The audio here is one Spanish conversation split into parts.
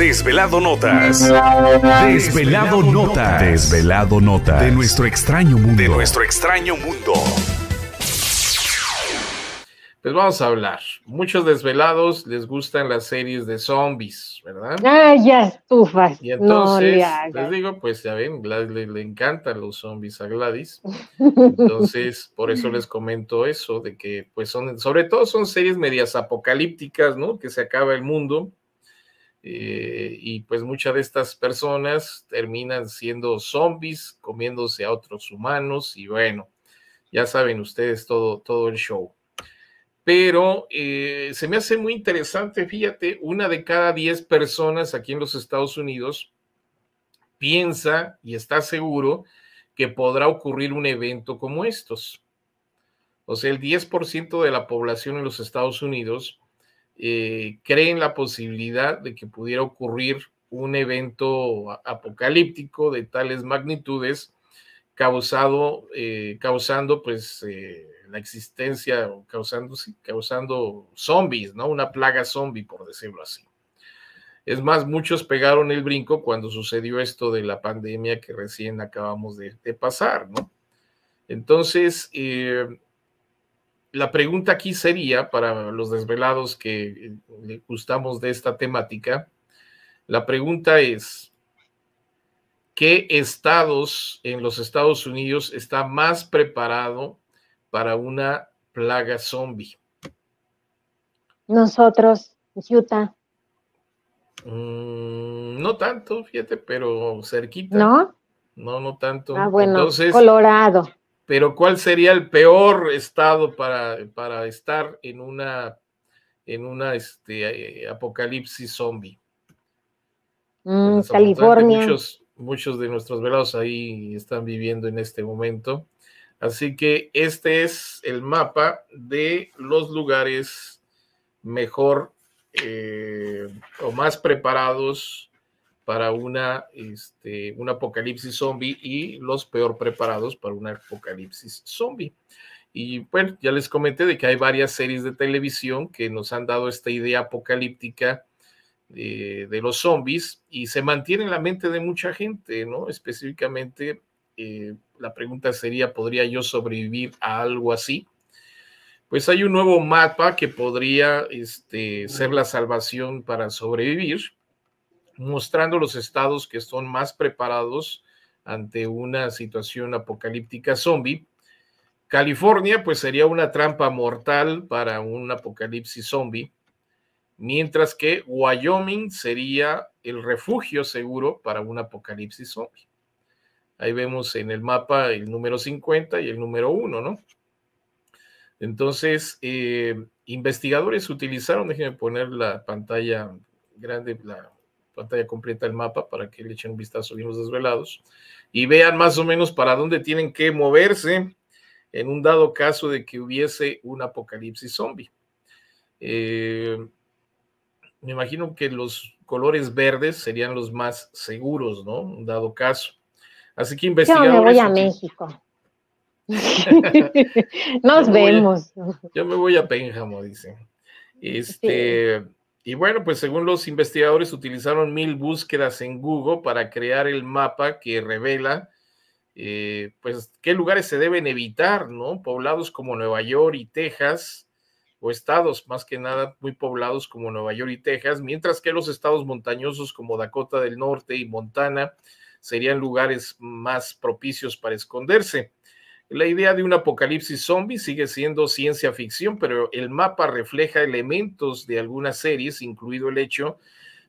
Desvelado Notas. Desvelado, Notas. Desvelado Notas. De nuestro extraño mundo. De nuestro extraño mundo. Pues vamos a hablar. Muchos desvelados les gustan las series de zombies, ¿verdad? Ah, ya estufas. Y entonces, les digo, pues ya ven, le, le encantan los zombies a Gladys. Entonces, por eso les comento eso, de que, pues son, sobre todo son series medias apocalípticas, ¿no? Que se acaba el mundo eh, y pues muchas de estas personas terminan siendo zombies, comiéndose a otros humanos y bueno, ya saben ustedes todo, todo el show. Pero eh, se me hace muy interesante, fíjate, una de cada diez personas aquí en los Estados Unidos piensa y está seguro que podrá ocurrir un evento como estos. O sea, el 10% de la población en los Estados Unidos eh, creen la posibilidad de que pudiera ocurrir un evento apocalíptico de tales magnitudes causado, eh, causando pues eh, la existencia, causando, causando zombies, ¿no? Una plaga zombie, por decirlo así. Es más, muchos pegaron el brinco cuando sucedió esto de la pandemia que recién acabamos de, pasar, ¿no? Entonces, eh, la pregunta aquí sería, para los desvelados que eh, le gustamos de esta temática, la pregunta es, ¿qué estados en los Estados Unidos está más preparado para una plaga zombie? Nosotros, Utah. Mm, no tanto, fíjate, pero cerquita. ¿No? No, no tanto. Ah, bueno, Entonces, Colorado pero ¿cuál sería el peor estado para, para estar en una, en una este, eh, apocalipsis zombie? Mm, California. Muchos, de nuestros velados ahí están viviendo en este momento. Así que este es el mapa de los lugares mejor eh, o más preparados para una, este, un apocalipsis zombie y los peor preparados para un apocalipsis zombie. Y bueno, ya les comenté de que hay varias series de televisión que nos han dado esta idea apocalíptica eh, de, los zombies y se mantiene en la mente de mucha gente, ¿no? Específicamente, eh, la pregunta sería, ¿podría yo sobrevivir a algo así? Pues hay un nuevo mapa que podría este, ser la salvación para sobrevivir mostrando los estados que son más preparados ante una situación apocalíptica zombie. California, pues sería una trampa mortal para un apocalipsis zombie, mientras que Wyoming sería el refugio seguro para un apocalipsis zombie. Ahí vemos en el mapa el número 50 y el número 1, ¿no? Entonces, eh, investigadores utilizaron, déjenme poner la pantalla grande, la, pantalla completa el mapa para que le echen un vistazo bien los desvelados y vean más o menos para dónde tienen que moverse en un dado caso de que hubiese un apocalipsis zombie. Eh, me imagino que los colores verdes serían los más seguros, ¿no? Un dado caso. Así que investigadores... Yo me voy a México. Nos vemos. yo me voy a Pénjamo, dice. Este... Y bueno, pues según los investigadores utilizaron mil búsquedas en Google para crear el mapa que revela eh, pues qué lugares se deben evitar, ¿no? Poblados como Nueva York y Texas, o estados más que nada muy poblados como Nueva York y Texas, mientras que los estados montañosos como Dakota del Norte y Montana serían lugares más propicios para esconderse. La idea de un apocalipsis zombie sigue siendo ciencia ficción, pero el mapa refleja elementos de algunas series, incluido el hecho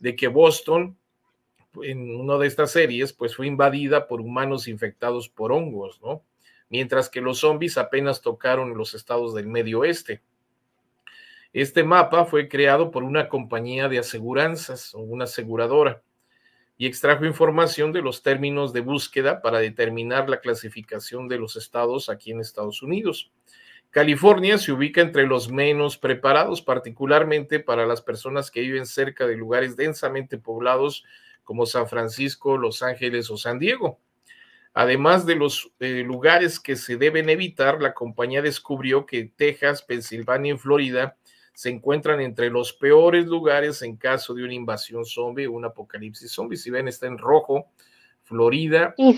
de que Boston, en una de estas series, pues fue invadida por humanos infectados por hongos, ¿no? Mientras que los zombies apenas tocaron los estados del medio oeste. Este mapa fue creado por una compañía de aseguranzas o una aseguradora y extrajo información de los términos de búsqueda para determinar la clasificación de los estados aquí en Estados Unidos. California se ubica entre los menos preparados, particularmente para las personas que viven cerca de lugares densamente poblados como San Francisco, Los Ángeles o San Diego. Además de los eh, lugares que se deben evitar, la compañía descubrió que Texas, Pensilvania y Florida se encuentran entre los peores lugares en caso de una invasión zombie un apocalipsis zombie. Si ven, está en rojo, Florida, y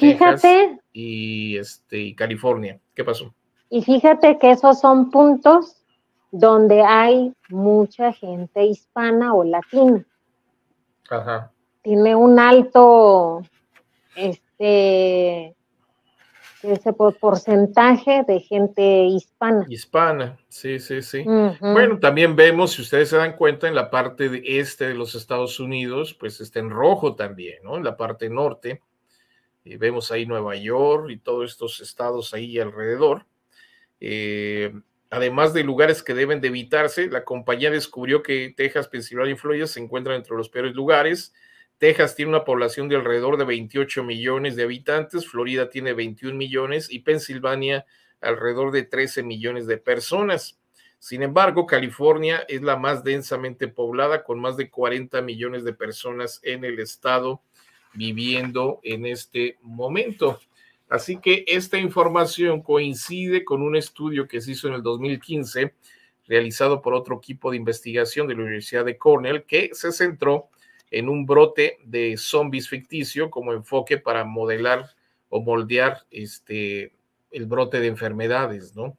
y, este, y California. ¿Qué pasó? Y fíjate que esos son puntos donde hay mucha gente hispana o latina. Ajá. Tiene un alto este ese porcentaje de gente hispana. Hispana, sí, sí, sí. Bueno, también vemos, si ustedes se dan cuenta, en la parte de este de los Estados Unidos, pues está en rojo también, ¿no? En la parte norte. vemos ahí Nueva York y todos estos estados ahí alrededor. Eh, además de lugares que deben de evitarse, la compañía descubrió que Texas, Pensilvania y Florida se encuentran entre los peores lugares Texas tiene una población de alrededor de 28 millones de habitantes, Florida tiene 21 millones y Pensilvania alrededor de 13 millones de personas. Sin embargo, California es la más densamente poblada, con más de 40 millones de personas en el estado viviendo en este momento. Así que esta información coincide con un estudio que se hizo en el 2015, realizado por otro equipo de investigación de la Universidad de Cornell, que se centró en un brote de zombies ficticio como enfoque para modelar o moldear este, el brote de enfermedades, ¿no?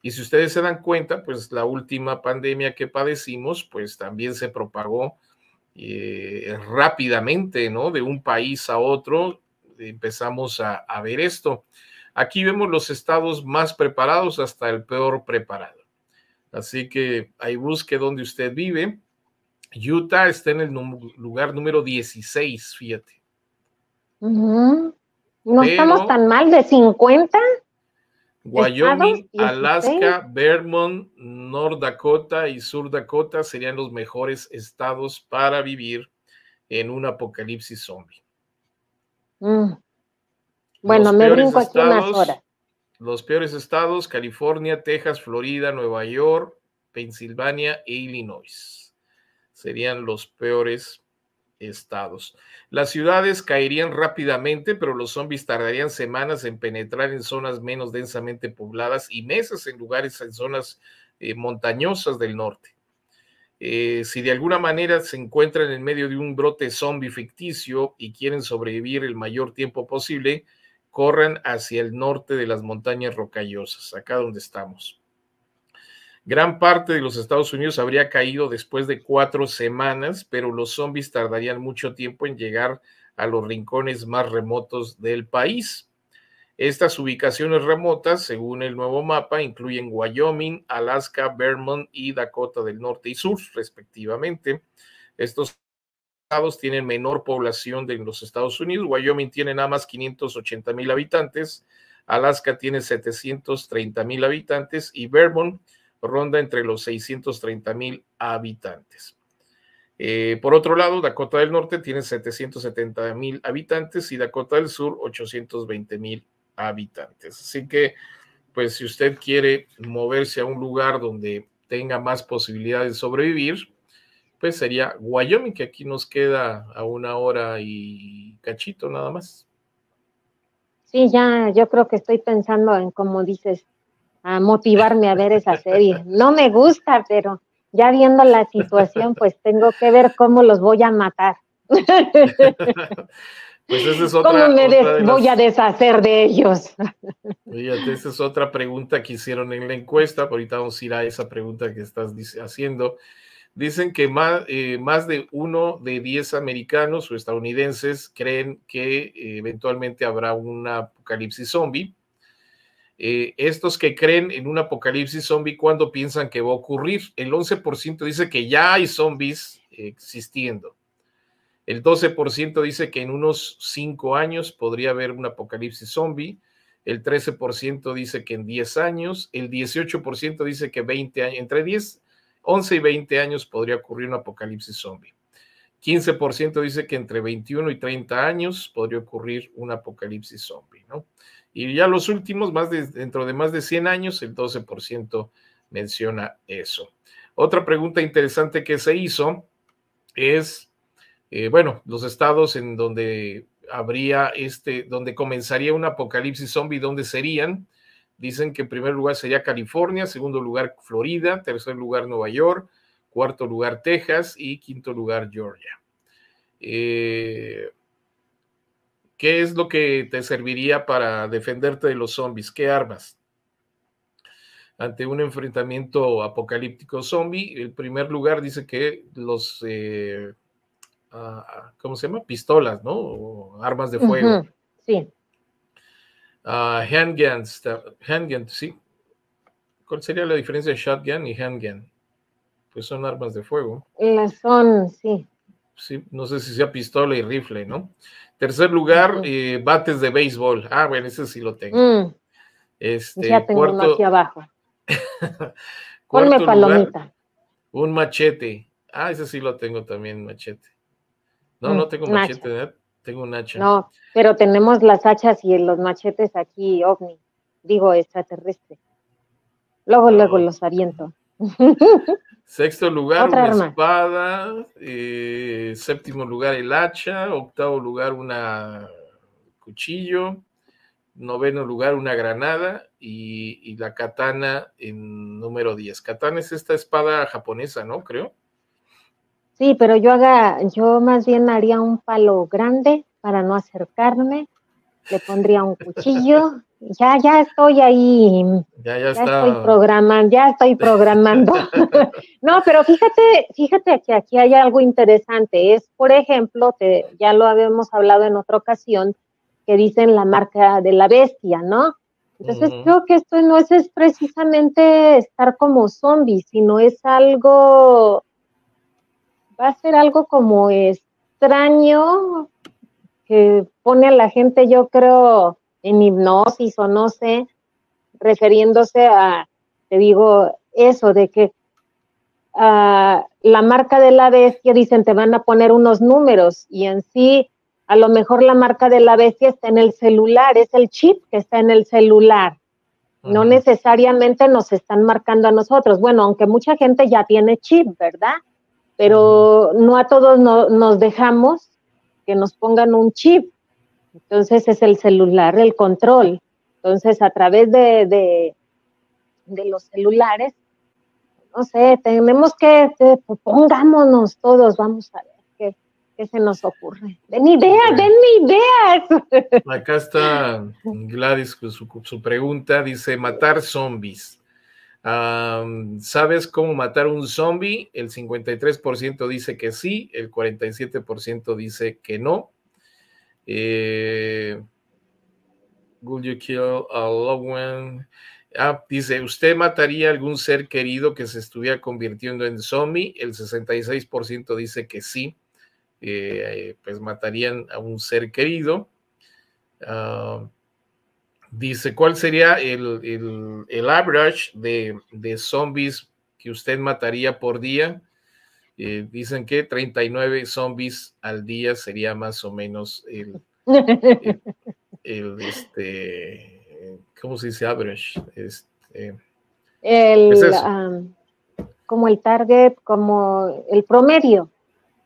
Y si ustedes se dan cuenta, pues la última pandemia que padecimos, pues también se propagó eh, rápidamente, ¿no? De un país a otro empezamos a, a ver esto. Aquí vemos los estados más preparados hasta el peor preparado. Así que ahí busque donde usted vive Utah está en el lugar número 16, fíjate. No estamos tan mal de 50. Wyoming, Alaska, Vermont, North Dakota y Sur Dakota serían los mejores estados para vivir en un apocalipsis zombie. Mm. Bueno, me brinco aquí unas Los peores estados, California, Texas, Florida, Nueva York, Pensilvania e Illinois serían los peores estados. Las ciudades caerían rápidamente, pero los zombies tardarían semanas en penetrar en zonas menos densamente pobladas y meses en lugares en zonas eh, montañosas del norte. Eh, si de alguna manera se encuentran en medio de un brote zombie ficticio y quieren sobrevivir el mayor tiempo posible, corran hacia el norte de las montañas rocallosas, acá donde estamos. Gran parte de los Estados Unidos habría caído después de cuatro semanas, pero los zombies tardarían mucho tiempo en llegar a los rincones más remotos del país. Estas ubicaciones remotas, según el nuevo mapa, incluyen Wyoming, Alaska, Vermont y Dakota del Norte y Sur, respectivamente. Estos estados tienen menor población de los Estados Unidos. Wyoming tiene nada más 580 mil habitantes, Alaska tiene 730 mil habitantes y Vermont ronda entre los 630 mil habitantes. Eh, por otro lado, Dakota del Norte tiene 770 mil habitantes y Dakota del Sur 820 mil habitantes. Así que, pues si usted quiere moverse a un lugar donde tenga más posibilidades de sobrevivir, pues sería Wyoming, que aquí nos queda a una hora y cachito nada más. Sí, ya yo creo que estoy pensando en, como dices, motivarme a ver esa serie. No me gusta, pero ya viendo la situación, pues tengo que ver cómo los voy a matar. Pues es otra, ¿Cómo me voy a deshacer de ellos? Fíjate, esa es otra pregunta que hicieron en la encuesta. Ahorita vamos a ir a esa pregunta que estás haciendo. Dicen que más, eh, más de uno de diez americanos o estadounidenses creen que eh, eventualmente habrá un apocalipsis zombie. Eh, estos que creen en un apocalipsis zombie, ¿cuándo piensan que va a ocurrir? El 11% dice que ya hay zombies existiendo. El 12% dice que en unos 5 años podría haber un apocalipsis zombie. El 13% dice que en 10 años. El 18% dice que 20 años, entre 10, 11 y 20 años podría ocurrir un apocalipsis zombie. 15% dice que entre 21 y 30 años podría ocurrir un apocalipsis zombie, ¿no? y ya los últimos, más dentro de más de 100 años, el 12% menciona eso. Otra pregunta interesante que se hizo es, eh, bueno, los estados en donde habría este, donde comenzaría un apocalipsis zombie, ¿dónde serían? Dicen que en primer lugar sería California, segundo lugar Florida, tercer lugar Nueva York, cuarto lugar Texas y quinto lugar Georgia. Eh, ¿Qué es lo que te serviría para defenderte de los zombies? ¿Qué armas? Ante un enfrentamiento apocalíptico zombie, el primer lugar dice que los, eh, ah, ¿cómo se llama? Pistolas, ¿no? armas de fuego. Sí. Ah, handguns, sí. ¿Cuál sería la diferencia de shotgun y handgun? Pues son armas de fuego. Eh, son, sí no sé si sea pistola y rifle, ¿no? Tercer lugar, eh, bates de béisbol. Ah, bueno, ese sí lo tengo. Mm. Este, ya tengo uno aquí abajo. Ponme palomita. un machete. Ah, ese sí lo tengo también, machete. No, no mm, tengo machete, tengo un hacha. No, pero tenemos las hachas y los machetes aquí, ovni, digo extraterrestre. Luego, luego ah, los aviento. Sexto lugar, una espada. Eh, séptimo lugar, el hacha. Octavo lugar, una cuchillo. Noveno lugar, una granada. Y, la katana en número 10. Katana es esta espada japonesa, ¿no? Creo. Sí, pero yo haga, yo más bien haría un palo grande para no acercarme. Le pondría un cuchillo Ya, ya estoy ahí. Ya, ya, Estoy programando, ya estoy programando. no, pero fíjate, fíjate que aquí hay algo interesante. Es, por ejemplo, ya lo habíamos hablado en otra ocasión, que dicen la marca de la bestia, ¿no? Entonces creo que esto no es, precisamente estar como zombies, sino es algo, va a ser algo como extraño que pone a la gente, yo creo, en hipnosis o no sé, refiriéndose a, te digo, eso de que ah, la marca de la bestia, dicen, te van a poner unos números y en sí, a lo mejor la marca de la bestia está en el celular, es el chip que está en el celular. No necesariamente nos están marcando a nosotros. Bueno, aunque mucha gente ya tiene chip, ¿verdad? Pero no a todos nos dejamos que nos pongan un chip. Entonces es el celular, el control. Entonces a través de, los celulares, no sé, tenemos que, pues, pongámonos todos, vamos a ver qué, se nos ocurre. Den ideas, den ideas. Acá está Gladys con su, pregunta, dice, matar zombies. ¿Sabes cómo matar un zombie? El 53% dice que sí, el 47% dice que no. Eh, kill a loved one? Ah, dice, ¿usted mataría algún ser querido que se estuviera convirtiendo en zombie? El 66% dice que sí, eh, pues matarían a un ser querido. Ah, dice, ¿cuál sería el, el, el average de, de, zombies que usted mataría por día? Eh, dicen que 39 zombies al día sería más o menos el, este, ¿cómo se dice? Average. Este. el, como el target, como el promedio.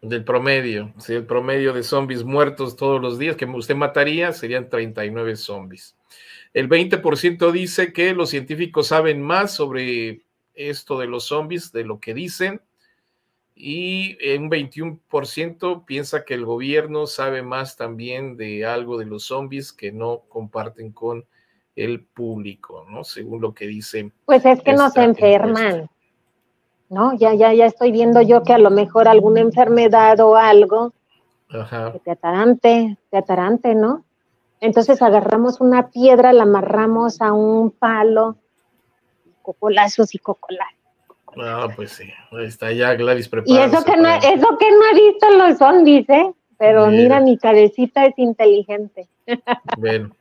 Del promedio, sí, el promedio de zombies muertos todos los días que usted mataría serían 39 zombies. El 20% dice que los científicos saben más sobre esto de los zombies de lo que dicen y un 21% piensa que el gobierno sabe más también de algo de los zombies que no comparten con el público, ¿no? Según lo que dicen. Pues es que nos enferman, ¿no? Ya, ya, ya estoy viendo yo que a lo mejor alguna enfermedad o algo Ajá. te atarante, te atarante, ¿no? Entonces agarramos una piedra, la amarramos a un palo, cocolazos y cocolazos Ah, pues sí, está ya Gladys preparada. Y eso que, no, eso que no visto los zombies, ¿eh? Pero mira, mi cabecita es inteligente. Bueno,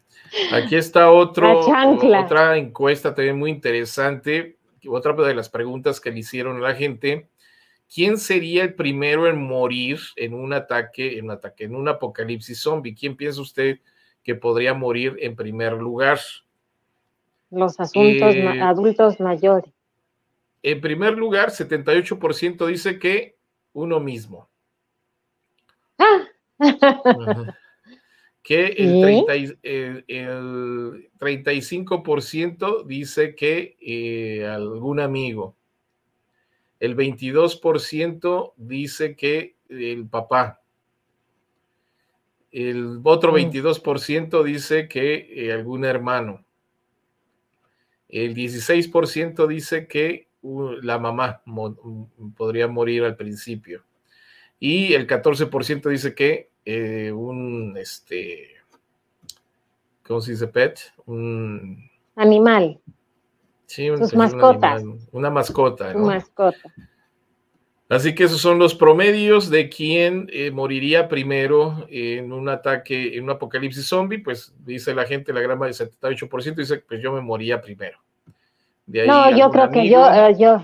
aquí está otro, otra encuesta también muy interesante. Otra de las preguntas que le hicieron a la gente. ¿Quién sería el primero en morir en un ataque, en un ataque, en un apocalipsis zombie? ¿Quién piensa usted que podría morir en primer lugar? Los asuntos eh, adultos mayores. En primer lugar, 78% dice que uno mismo. Ah. Que el, 35% dice que eh, algún amigo. El 22% dice que el papá. El otro 22% mm. dice que eh, algún hermano. El 16% dice que la mamá mm, podría morir al principio. Y el 14% dice que eh, un, este, ¿cómo se dice pet? Un animal. Sí, Sus pues, una mascota. mascota. Así que esos son los promedios de quién eh, moriría primero en un ataque, en un apocalipsis zombie. Pues dice la gente, la grama del 78%, dice, pues yo me moría primero no, yo creo que yo, eh, yo,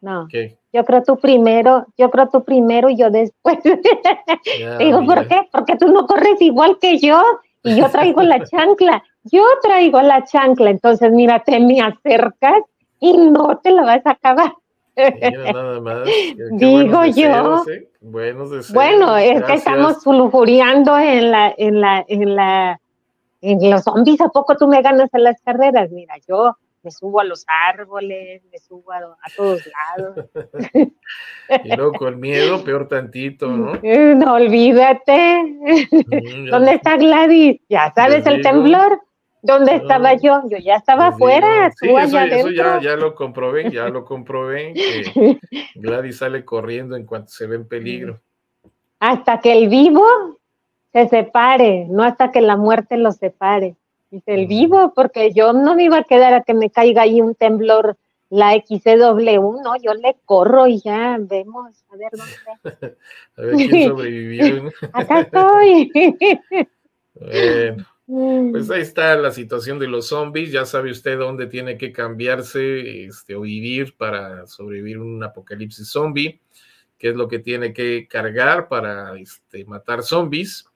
no. Yo creo tú primero, yo creo tú primero y yo después. Digo, ¿por qué? Porque tú no corres igual que yo y yo traigo la chancla. Yo traigo la chancla, entonces mira, te me acercas y no te la vas a acabar. nada más. Digo yo. ¿eh? Bueno, es que estamos lujuriando en la, en la, en la, en los zombies. ¿A poco tú me ganas en las carreras? Mira, yo me subo a los árboles, me subo a, todos lados. y luego con miedo, peor tantito, ¿no? No, olvídate. Mm, ¿Dónde está Gladys? Ya sabes el temblor. ¿Dónde ah. estaba yo? Yo ya estaba afuera. eso, ya, lo comprobé, ya lo comprobé. Que Gladys sale corriendo en cuanto se ve en peligro. Hasta que el vivo se separe, no hasta que la muerte lo separe el mm. vivo, porque yo no me iba a quedar a que me caiga ahí un temblor la XCW, no, yo le corro y ya vemos, a ver dónde. a ver quién sobrevivió. Acá estoy. bueno. Mm. Pues ahí está la situación de los zombies, ya sabe usted dónde tiene que cambiarse este, o vivir para sobrevivir un apocalipsis zombie, qué es lo que tiene que cargar para este, matar zombies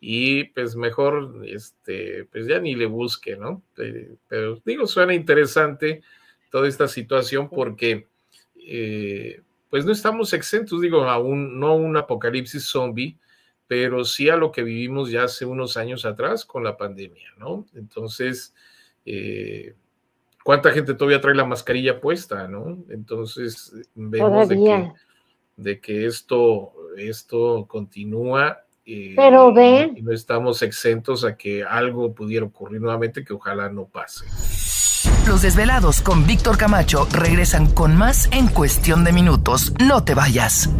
y pues mejor, este, pues ya ni le busque, ¿no? Eh, pero digo, suena interesante toda esta situación porque eh, pues no estamos exentos, digo, aún no un apocalipsis zombie, pero sí a lo que vivimos ya hace unos años atrás con la pandemia, ¿no? Entonces, eh, ¿cuánta gente todavía trae la mascarilla puesta, ¿no? Entonces, vemos de que, esto, esto continúa pero ve. Y no estamos exentos a que algo pudiera ocurrir nuevamente que ojalá no pase. Los desvelados con Víctor Camacho regresan con más en cuestión de minutos. No te vayas.